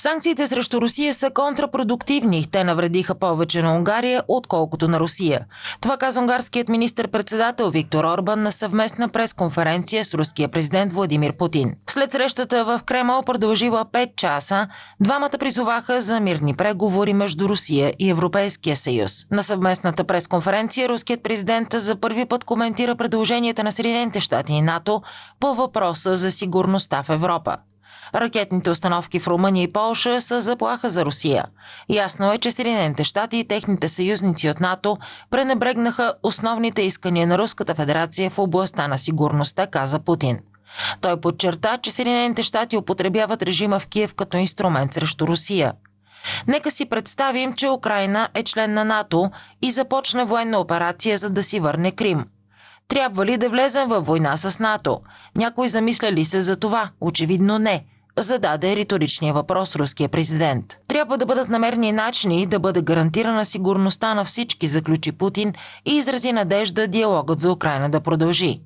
Санкциите срещу Русия са контрапродуктивни. Те навредиха повече на Унгария, отколкото на Русия. Това каза унгарският министр-председател Виктор Орбан на съвместна пресконференция с руския президент Владимир Путин. След срещата в Кремъл продължила 5 часа, двамата призоваха за мирни преговори между Русия и Европейския съюз. На съвместната пресконференция руският президент за първи път коментира предложенията на Съединените щати и НАТО по въпроса за сигурността в Европа. Ракетните установки в Румъния и Полша са заплаха за Русия. Ясно е, че Съединените щати и техните съюзници от НАТО пренебрегнаха основните искания на Руската федерация в областта на сигурността, каза Путин. Той подчерта, че Съединените щати употребяват режима в Киев като инструмент срещу Русия. Нека си представим, че Украина е член на НАТО и започне военна операция, за да си върне Крим – трябва ли да влезем във война с НАТО? Някой замисля ли се за това? Очевидно не зададе риторичния въпрос руския президент. Трябва да бъдат намерени начини да бъде гарантирана сигурността на всички, заключи Путин и изрази надежда диалогът за Украина да продължи.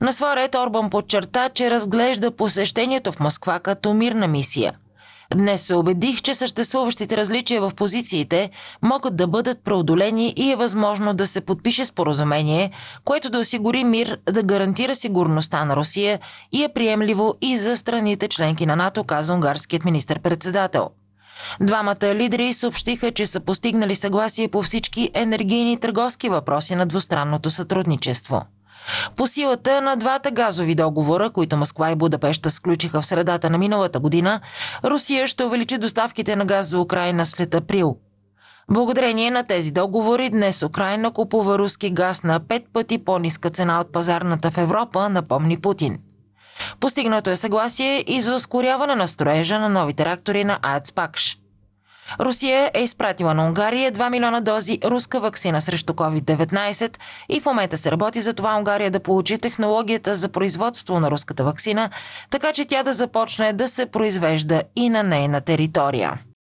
На своя ред Орбан подчерта, че разглежда посещението в Москва като мирна мисия – Днес се убедих, че съществуващите различия в позициите могат да бъдат преодолени и е възможно да се подпише споразумение, което да осигури мир, да гарантира сигурността на Русия и е приемливо и за страните членки на НАТО, каза унгарският министр-председател. Двамата лидери съобщиха, че са постигнали съгласие по всички енергийни и търговски въпроси на двустранното сътрудничество. По силата на двата газови договора, които Москва и Будапешта сключиха в средата на миналата година, Русия ще увеличи доставките на газ за Украина след април. Благодарение на тези договори днес Украина купува руски газ на пет пъти по-ниска цена от пазарната в Европа, напомни Путин. Постигнато е съгласие и за ускоряване на строежа на новите реактори на АЕЦ Пакш – Русия е изпратила на Унгария 2 милиона дози руска вакцина срещу COVID-19 и в момента се работи за това Унгария да получи технологията за производство на руската вакцина, така че тя да започне да се произвежда и на нейна територия.